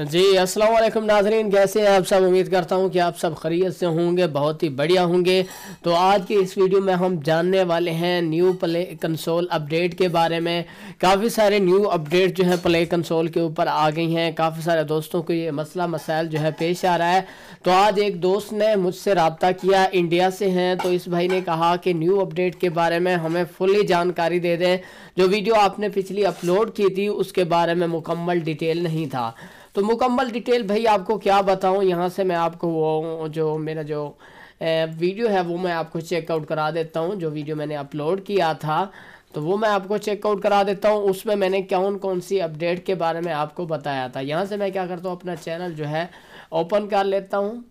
जी अस्सलाम वालेकुम नाजरीन कैसे हैं आप सब उम्मीद करता हूं कि आप सब खरीत से होंगे बहुत ही बढ़िया होंगे तो आज की इस वीडियो में हम जानने वाले हैं न्यू प्ले कंसोल अपडेट के बारे में काफ़ी सारे न्यू अपडेट जो हैं प्ले कंसोल के ऊपर आ गई हैं काफ़ी सारे दोस्तों को ये मसला मसाइल जो है पेश आ रहा है तो आज एक दोस्त ने मुझसे रबता किया इंडिया से हैं तो इस भाई ने कहा कि न्यू अपडेट के बारे में हमें फुली जानकारी दे दें जो वीडियो आपने पिछली अपलोड की थी उसके बारे में मुकम्मल डिटेल नहीं था तो मुकम्मल डिटेल भाई आपको क्या बताऊँ यहाँ से मैं आपको वो जो मेरा जो वीडियो है वो मैं आपको चेकआउट करा देता हूँ जो वीडियो मैंने अपलोड किया था तो वो मैं आपको चेकआउट करा देता हूँ उसमें मैंने कौन कौन सी अपडेट के बारे में आपको बताया था यहाँ से मैं क्या करता हूँ अपना चैनल जो है ओपन कर लेता हूँ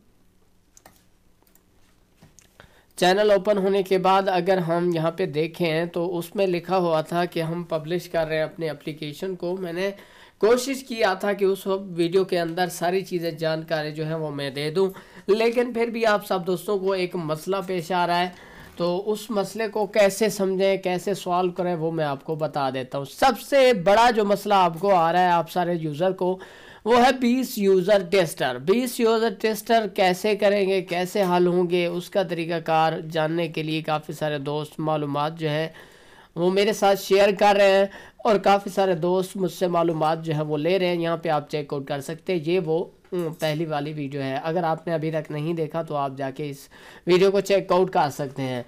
चैनल ओपन होने के बाद अगर हम यहाँ पे देखें तो उसमें लिखा हुआ था कि हम पब्लिश कर रहे हैं अपने एप्लीकेशन को मैंने कोशिश किया था कि उस वीडियो के अंदर सारी चीज़ें जानकारी जो है वो मैं दे दूं लेकिन फिर भी आप सब दोस्तों को एक मसला पेश आ रहा है तो उस मसले को कैसे समझें कैसे सॉल्व करें वो मैं आपको बता देता हूँ सबसे बड़ा जो मसला आपको आ रहा है आप सारे यूज़र को वो है 20 यूज़र टेस्टर 20 यूज़र टेस्टर कैसे करेंगे कैसे हल होंगे उसका तरीकाकार जानने के लिए काफ़ी सारे दोस्त मालूम जो है वो मेरे साथ शेयर कर रहे हैं और काफ़ी सारे दोस्त मुझसे मालूम जो है वो ले रहे हैं यहाँ पे आप चेकआउट कर सकते हैं ये वो पहली वाली वीडियो है अगर आपने अभी तक नहीं देखा तो आप जाके इस वीडियो को चेकआउट कर सकते हैं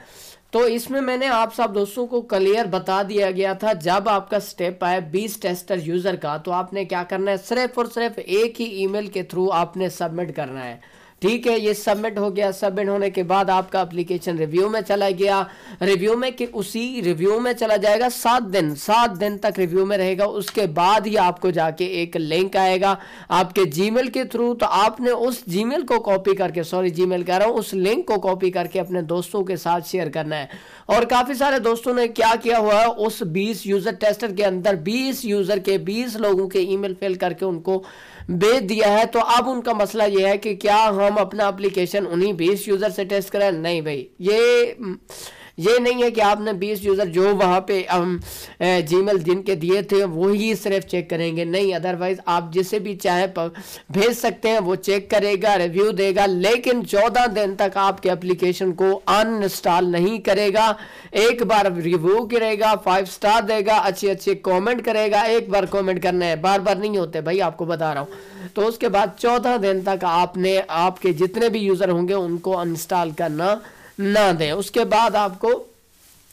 तो इसमें मैंने आप सब दोस्तों को क्लियर बता दिया गया था जब आपका स्टेप आए 20 टेस्टर यूज़र का तो आपने क्या करना है सिर्फ और सिर्फ एक ही ईमेल के थ्रू आपने सबमिट करना है ठीक है ये सबमिट हो गया सबमिट होने के बाद आपका एप्लीकेशन रिव्यू में चला गया रिव्यू में कि उसी रिव्यू में चला जाएगा सात दिन सात दिन तक रिव्यू में रहेगा उसके बाद ही आपको जाके एक लिंक आएगा आपके जीमेल के थ्रू तो आपने उस जीमेल को कॉपी करके सॉरी जीमेल कह रहा हूँ उस लिंक को कॉपी करके अपने दोस्तों के साथ शेयर करना है और काफ़ी सारे दोस्तों ने क्या किया हुआ है उस बीस यूज़र टेस्टर के अंदर बीस यूज़र के बीस लोगों के ईमेल फेल करके उनको भेज दिया है तो अब उनका मसला यह है कि क्या हम हम अपना एप्लीकेशन उन्हीं बीस यूज़र से टेस्ट कराए नहीं भाई ये ये नहीं है कि आपने 20 यूज़र जो वहाँ पे हम जीमेल दिन के दिए थे वही सिर्फ चेक करेंगे नहीं अदरवाइज आप जिसे भी चाहे भेज सकते हैं वो चेक करेगा रिव्यू देगा लेकिन चौदह दिन तक आपके एप्लीकेशन को अनइंस्टॉल नहीं करेगा एक बार रिव्यू करेगा फाइव स्टार देगा अच्छे अच्छे कॉमेंट करेगा एक बार कॉमेंट करना है बार बार नहीं होते भाई आपको बता रहा हूँ तो उसके बाद चौदह दिन तक आपने आपके जितने भी यूज़र होंगे उनको अनस्टॉल करना ना दें उसके बाद आपको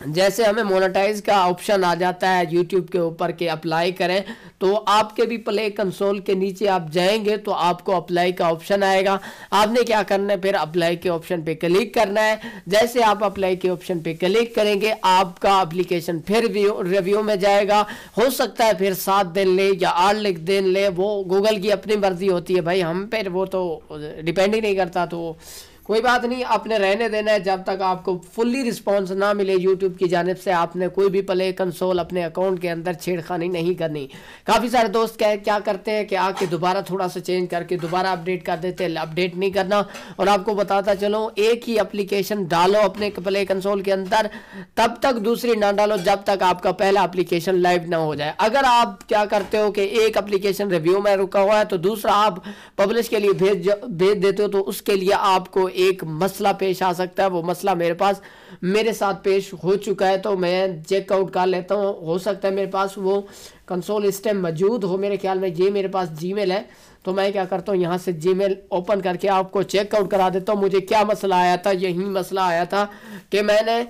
जैसे हमें मोनेटाइज का ऑप्शन आ जाता है यूट्यूब के ऊपर के अप्लाई करें तो आपके भी प्ले कंसोल के नीचे आप जाएंगे तो आपको अप्लाई का ऑप्शन आएगा आपने क्या करना है फिर अप्लाई के ऑप्शन पे क्लिक करना है जैसे आप अप्लाई के ऑप्शन पे क्लिक करेंगे आपका एप्लीकेशन फिर रिव्यू में जाएगा हो सकता है फिर सात दिन ले या आठ दिन ले वो गूगल की अपनी मर्जी होती है भाई हम पर वो तो डिपेंड ही नहीं करता तो कोई बात नहीं आपने रहने देना है जब तक आपको फुल्ली रिस्पॉन्स ना मिले यूट्यूब की जानब से आपने कोई भी प्ले कंसोल अपने अकाउंट के अंदर छेड़खानी नहीं करनी काफ़ी सारे दोस्त क्या क्या करते हैं कि आके दोबारा थोड़ा सा चेंज करके दोबारा अपडेट कर देते हैं अपडेट नहीं करना और आपको बताता चलो एक ही अप्लीकेशन डालो अपने प्ले कंसोल के अंदर तब तक दूसरी ना डालो जब तक आपका पहला अप्लीकेशन लाइव ना हो जाए अगर आप क्या करते हो कि एक अप्लीकेशन रिव्यू में रुका हुआ है तो दूसरा आप पब्लिश के लिए भेज भेज देते हो तो उसके लिए आपको एक मसला पेश आ सकता है वो मसला मेरे पास मेरे साथ पेश हो चुका है तो मैं चेकआउट कर लेता हूँ हो सकता है मेरे पास वो कंसोल इस टाइम मौजूद हो मेरे ख्याल में ये मेरे पास जी है तो मैं क्या करता हूँ यहाँ से जी ओपन करके आपको चेकआउट करा देता हूँ मुझे क्या मसला आया था यही मसला आया था कि मैंने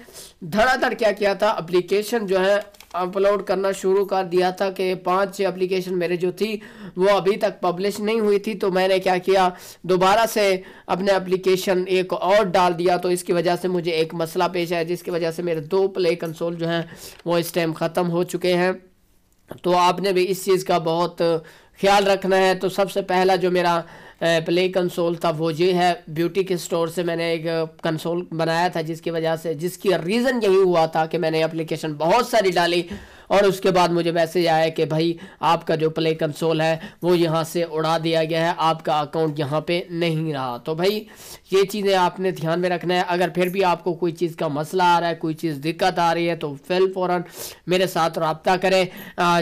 धड़ाधड़ क्या किया था अप्लीकेशन जो है अपलोड करना शुरू कर दिया था कि पांच एप्लीकेशन मेरे जो थी वो अभी तक पब्लिश नहीं हुई थी तो मैंने क्या किया दोबारा से अपने एप्लीकेशन एक और डाल दिया तो इसकी वजह से मुझे एक मसला पेश आया जिसकी वजह से मेरे दो प्ले कंसोल जो हैं वो इस टाइम ख़त्म हो चुके हैं तो आपने भी इस चीज़ का बहुत ख्याल रखना है तो सबसे पहला जो मेरा प्ले कंसोल था वो ये है ब्यूटी के स्टोर से मैंने एक कंसोल बनाया था जिसकी वजह से जिसकी रीज़न यही हुआ था कि मैंने एप्लीकेशन बहुत सारी डाली और उसके बाद मुझे मैसेज आया कि भाई आपका जो प्ले कंसोल है वो यहाँ से उड़ा दिया गया है आपका अकाउंट यहाँ पे नहीं रहा तो भाई ये चीज़ें आपने ध्यान में रखना है अगर फिर भी आपको कोई चीज़ का मसला आ रहा है कोई चीज़ दिक्कत आ रही है तो फिल फ़ौर मेरे साथ रबता करें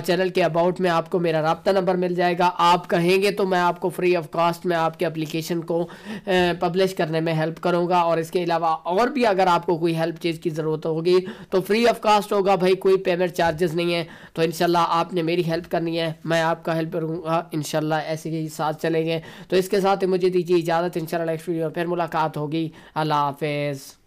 चैनल के अबाउट में आपको मेरा रबता नंबर मिल जाएगा आप कहेंगे तो मैं आपको फ्री ऑफ कास्ट में आपके अप्लीकेशन को पब्लिश करने में हेल्प करूँगा और इसके अलावा और भी अगर आपको कोई हेल्प चीज़ की ज़रूरत होगी तो फ्री ऑफ कास्ट होगा भाई कोई पेमेंट चार्जेस नहीं है तो इन आपने मेरी हेल्प करनी है मैं आपका हेल्प करूँगा इन ऐसे ही साथ चलेंगे तो इसके साथ ही मुझे दीजिए इजाज़त इन नेक्स्ट वीडियो में फिर मुलाकात होगी अल्लाह हाफिज़